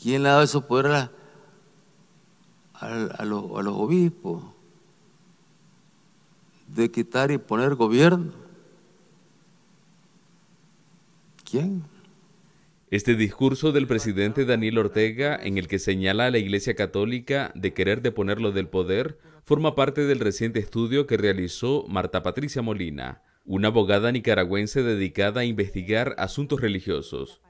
¿Quién le ha dado esos a los obispos? De quitar y poner gobierno. ¿Quién? Este discurso del presidente Daniel Ortega, en el que señala a la Iglesia Católica de querer deponerlo del poder, forma parte del reciente estudio que realizó Marta Patricia Molina, una abogada nicaragüense dedicada a investigar asuntos religiosos.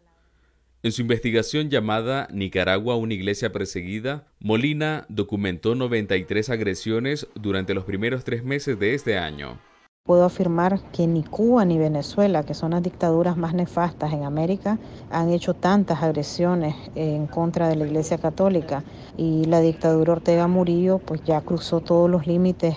En su investigación llamada Nicaragua, una iglesia perseguida, Molina documentó 93 agresiones durante los primeros tres meses de este año. Puedo afirmar que ni Cuba ni Venezuela, que son las dictaduras más nefastas en América, han hecho tantas agresiones en contra de la Iglesia Católica. Y la dictadura Ortega Murillo pues ya cruzó todos los límites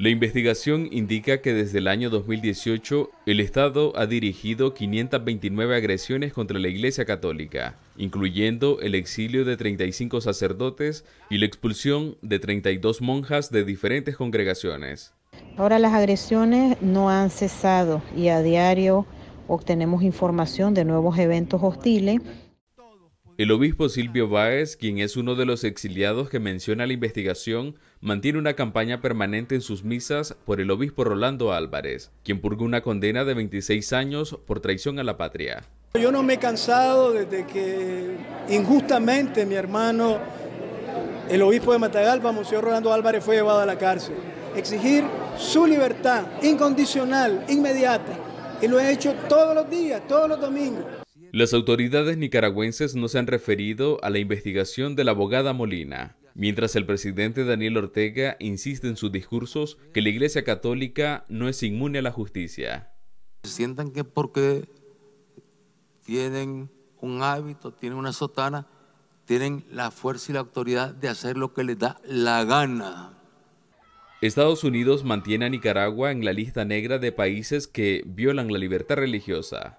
la investigación indica que desde el año 2018 el Estado ha dirigido 529 agresiones contra la Iglesia Católica, incluyendo el exilio de 35 sacerdotes y la expulsión de 32 monjas de diferentes congregaciones. Ahora las agresiones no han cesado y a diario obtenemos información de nuevos eventos hostiles el obispo Silvio Báez, quien es uno de los exiliados que menciona la investigación, mantiene una campaña permanente en sus misas por el obispo Rolando Álvarez, quien purgó una condena de 26 años por traición a la patria. Yo no me he cansado desde que injustamente mi hermano, el obispo de Matagalpa, Monsieur Rolando Álvarez, fue llevado a la cárcel. Exigir su libertad incondicional, inmediata. Y lo he hecho todos los días, todos los domingos. Las autoridades nicaragüenses no se han referido a la investigación de la abogada Molina, mientras el presidente Daniel Ortega insiste en sus discursos que la Iglesia Católica no es inmune a la justicia. Sientan que porque tienen un hábito, tienen una sotana, tienen la fuerza y la autoridad de hacer lo que les da la gana. Estados Unidos mantiene a Nicaragua en la lista negra de países que violan la libertad religiosa.